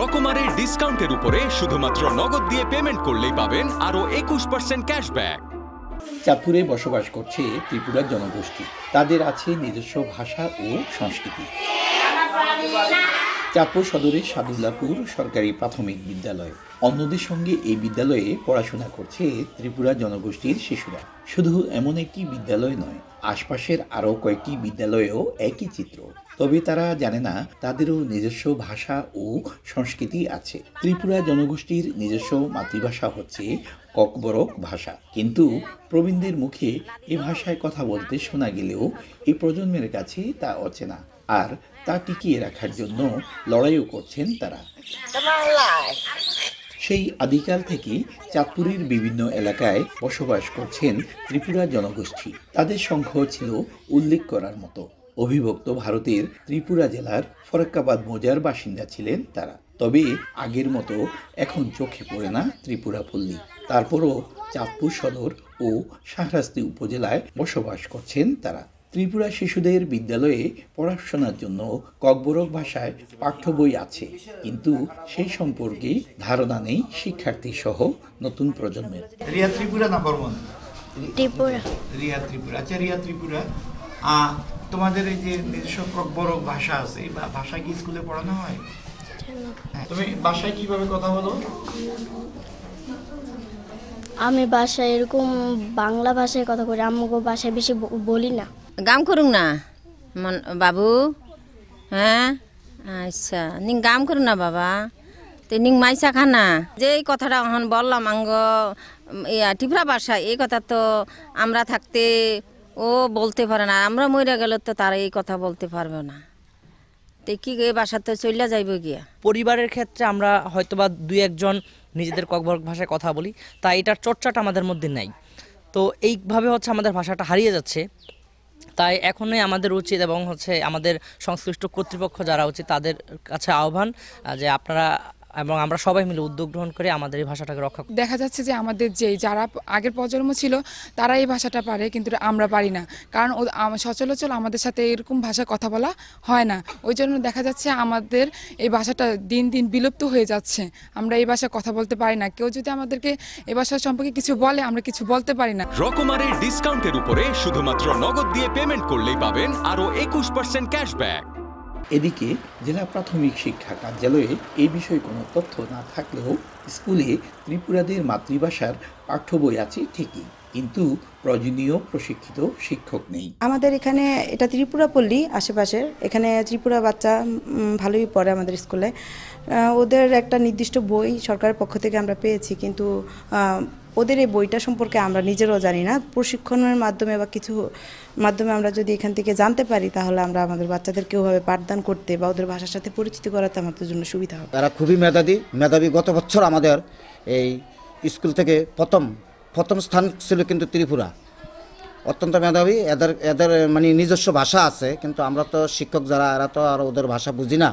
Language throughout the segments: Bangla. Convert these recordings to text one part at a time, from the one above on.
রকমারের ডিসকাউন্টের উপরে শুধুমাত্র নগদ দিয়ে পেমেন্ট করলেই পাবেন আরও একুশ পার্সেন্ট ক্যাশব্যাক চাঁদপুরে বসবাস করছে ত্রিপুরার জনগোষ্ঠী তাদের আছে নিজস্ব ভাষা ও সংস্কৃতি চাঁদপুর সদরের সাদুল্লাপুর সরকারি প্রাথমিক বিদ্যালয় অন্যদের সঙ্গে এই বিদ্যালয়ে পড়াশোনা করছে ত্রিপুরা জনগোষ্ঠীর শিশুরা শুধু এমন একটি বিদ্যালয় নয় আশপাশের আরও কয়েকটি বিদ্যালয়েও একই চিত্র তবে তারা জানে না তাদেরও নিজস্ব ভাষা ও সংস্কৃতি আছে ত্রিপুরা জনগোষ্ঠীর নিজস্ব মাতৃভাষা হচ্ছে ককবরক ভাষা কিন্তু প্রবীণদের মুখে এ ভাষায় কথা বলতে শোনা গেলেও এই প্রজন্মের কাছে তা অচেনা আর তা টিকিয়ে রাখার জন্য লড়াইও করছেন তারা সেই আদিকাল থেকেই চাঁদপুরের বিভিন্ন এলাকায় বসবাস করছেন ত্রিপুরা জনগোষ্ঠী তাদের সংখ্যাও ছিল উল্লেখ করার মতো অভিভক্ত ভারতের ত্রিপুরা জেলার ফরাক্কাবাদ মোজার বাসিন্দা ছিলেন তারা তবে আগের মতো এখন চোখে পড়ে না ত্রিপুরা পল্লী তারপরও চাঁদপুর সদর ও শাহরাস্তি উপজেলায় বসবাস করছেন তারা ত্রিপুরা শিশুদের বিদ্যালয়ে পড়াশোনার জন্য ককবরক ভাষায় পাঠ্য বই আছে কিন্তু সেই সম্পর্কে ধারণা নেই শিক্ষার্থী সহ নতুন প্রজন্মের রিয়া ত্রিপুরা না বর্মন ত্রিপুরা রিয়া ত্রিপুরা আচ্ছা রিয়া ত্রিপুরা তোমাদের এই যে নিজস্ব ককবরক ভাষা আছে বা ভাষা কি স্কুলে পড়ানো হয় হ্যাঁ, তুমি ভাষায় কিভাবে কথা বলো আমি বাসায় এরকম বাংলা ভাষায় কথা করি আমাকে বাসায় বেশি বলি না গাম করুন না বাবু হ্যাঁ আচ্ছা নিং গাম করুন না বাবা তো নিং মাইসা খানা যে এই কথাটা এখন বললাম আঙ্গ টিফরা টিপরা বাসা এই কথা তো আমরা থাকতে ও বলতে পারে না আমরা মরে গেলে তো তারা এই কথা বলতে পারবে না তো কি এই তো চলে যাইব গিয়া পরিবারের ক্ষেত্রে আমরা হয়তোবা দুই একজন নিজেদের ককবর ভাষায় কথা বলি তা এটার চর্চাটা আমাদের মধ্যে নাই তো এইভাবে হচ্ছে আমাদের ভাষাটা হারিয়ে যাচ্ছে তাই এখনই আমাদের উচিত এবং হচ্ছে আমাদের সংশ্লিষ্ট কর্তৃপক্ষ যারা উচিত তাদের কাছে আহ্বান যে আপনারা এবং আমরা সবাই মিলে উদ্যোগ গ্রহণ করে আমাদের এই ভাষাটাকে রক্ষা দেখা যাচ্ছে যে আমাদের যে যারা আগের প্রজন্ম ছিল তারা এই ভাষাটা পারে কিন্তু আমরা পারি না কারণ সচলচল আমাদের সাথে এরকম ভাষা কথা বলা হয় না ওই জন্য দেখা যাচ্ছে আমাদের এই ভাষাটা দিন দিন বিলুপ্ত হয়ে যাচ্ছে আমরা এই ভাষা কথা বলতে পারি না কেউ যদি আমাদেরকে এ ভাষা সম্পর্কে কিছু বলে আমরা কিছু বলতে পারি না রকমারের ডিসকাউন্টের উপরে শুধুমাত্র নগদ দিয়ে পেমেন্ট করলেই পাবেন আরও একুশ পার্সেন্ট ক্যাশব্যাক এদিকে জেলা প্রাথমিক শিক্ষা কার্যালয়ে এই বিষয়ে কোনো তথ্য না থাকলেও স্কুলে ত্রিপুরাদের মাতৃভাষার পাঠ্য বই আছে ঠিকই কিন্তু প্রয়োজনীয় প্রশিক্ষিত শিক্ষক নেই আমাদের এখানে এটা ত্রিপুরা পল্লী আশেপাশের এখানে ত্রিপুরা বাচ্চা ভালোই পড়ে আমাদের স্কুলে ওদের একটা নির্দিষ্ট বই সরকারের পক্ষ থেকে আমরা পেয়েছি কিন্তু ওদের এই বইটা সম্পর্কে আমরা নিজেরও জানি না প্রশিক্ষণের মাধ্যমে বা কিছু মাধ্যমে আমরা যদি এখান থেকে জানতে পারি তাহলে আমরা আমাদের বাচ্চাদের কেউভাবে পাঠদান করতে বা ওদের ভাষার সাথে পরিচিত করাতে আমাদের জন্য সুবিধা হবে তারা খুবই মেধাবী মেধাবী গত বছর আমাদের এই স্কুল থেকে প্রথম প্রথম স্থান ছিল কিন্তু ত্রিপুরা অত্যন্ত মেধাবী এদের এদের মানে নিজস্ব ভাষা আছে কিন্তু আমরা তো শিক্ষক যারা এরা তো আর ওদের ভাষা বুঝি না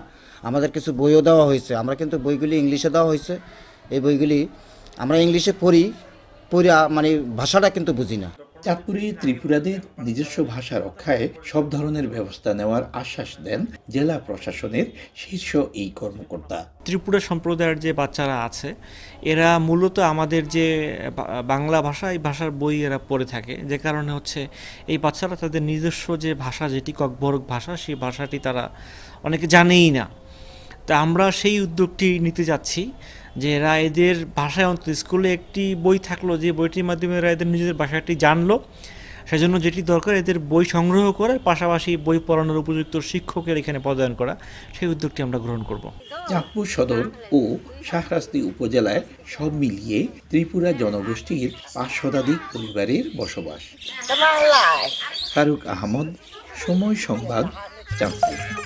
আমাদের কিছু বইও দেওয়া হয়েছে আমরা কিন্তু বইগুলি ইংলিশে দেওয়া হয়েছে এই বইগুলি আমরা ইংলিশে পড়ি পুরা মানে ভাষাটা কিন্তু বুঝি না চাঁদপুরে ত্রিপুরাদের নিজস্ব ভাষা রক্ষায় সব ধরনের ব্যবস্থা নেওয়ার আশ্বাস দেন জেলা প্রশাসনের শীর্ষ এই কর্মকর্তা ত্রিপুরা সম্প্রদায়ের যে বাচ্চারা আছে এরা মূলত আমাদের যে বাংলা ভাষা এই ভাষার বই এরা পড়ে থাকে যে কারণে হচ্ছে এই বাচ্চারা তাদের নিজস্ব যে ভাষা যেটি ককবরক ভাষা সেই ভাষাটি তারা অনেকে জানেই না তা আমরা সেই উদ্যোগটি নিতে যাচ্ছি যে এরা এদের ভাষায় অন্তত স্কুলে একটি বই থাকলো যে বইটির মাধ্যমে এরা এদের নিজেদের ভাষাটি জানলো সেজন্য যেটি দরকার এদের বই সংগ্রহ করার পাশাপাশি বই পড়ানোর উপযুক্ত শিক্ষকের এখানে পদায়ন করা সেই উদ্যোগটি আমরা গ্রহণ করব চাঁদপুর সদর ও শাহরাস্তি উপজেলায় সব মিলিয়ে ত্রিপুরা জনগোষ্ঠীর পাঁচ শতাধিক পরিবারের বসবাস ফারুক আহমদ সময় সংবাদ চাঁদপুর